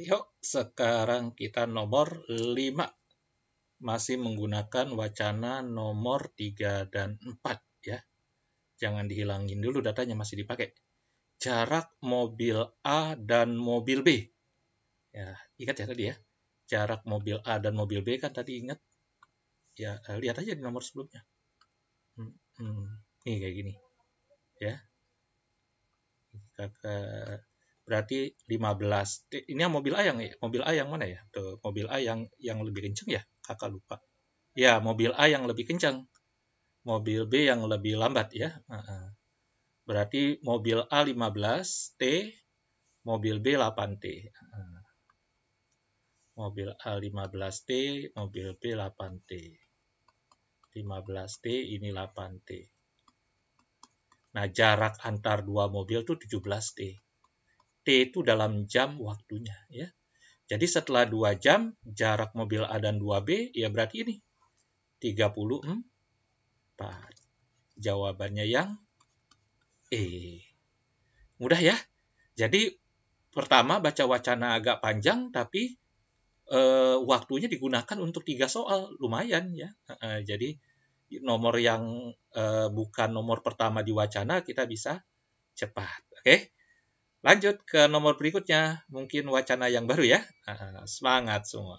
Yuk, sekarang kita nomor 5. Masih menggunakan wacana nomor 3 dan 4 ya. Jangan dihilangin dulu datanya masih dipakai. Jarak mobil A dan mobil B. Ya, ingat ya tadi ya. Jarak mobil A dan mobil B kan tadi ingat. Ya, eh, lihat aja di nomor sebelumnya. Hmm, hmm. Nih kayak gini. Ya. Kakak berarti 15. Ini yang mobil A yang ya? mobil A yang mana ya? Tuh, mobil A yang yang lebih kenceng ya? Kakak lupa. Ya, mobil A yang lebih kencang. Mobil B yang lebih lambat ya. Berarti mobil A 15 T, mobil B 8 T. Mobil A 15 T, mobil B 8 T. 15 T ini 8 T. Nah, jarak antar dua mobil itu 17 T. T itu dalam jam waktunya ya. Jadi setelah 2 jam jarak mobil A dan 2B ya berarti ini 34. Jawabannya yang E. Mudah ya? Jadi pertama baca wacana agak panjang tapi e, waktunya digunakan untuk tiga soal lumayan ya. E, jadi nomor yang e, bukan nomor pertama di wacana kita bisa cepat. Oke. Okay? Lanjut ke nomor berikutnya, mungkin wacana yang baru ya. Semangat semua.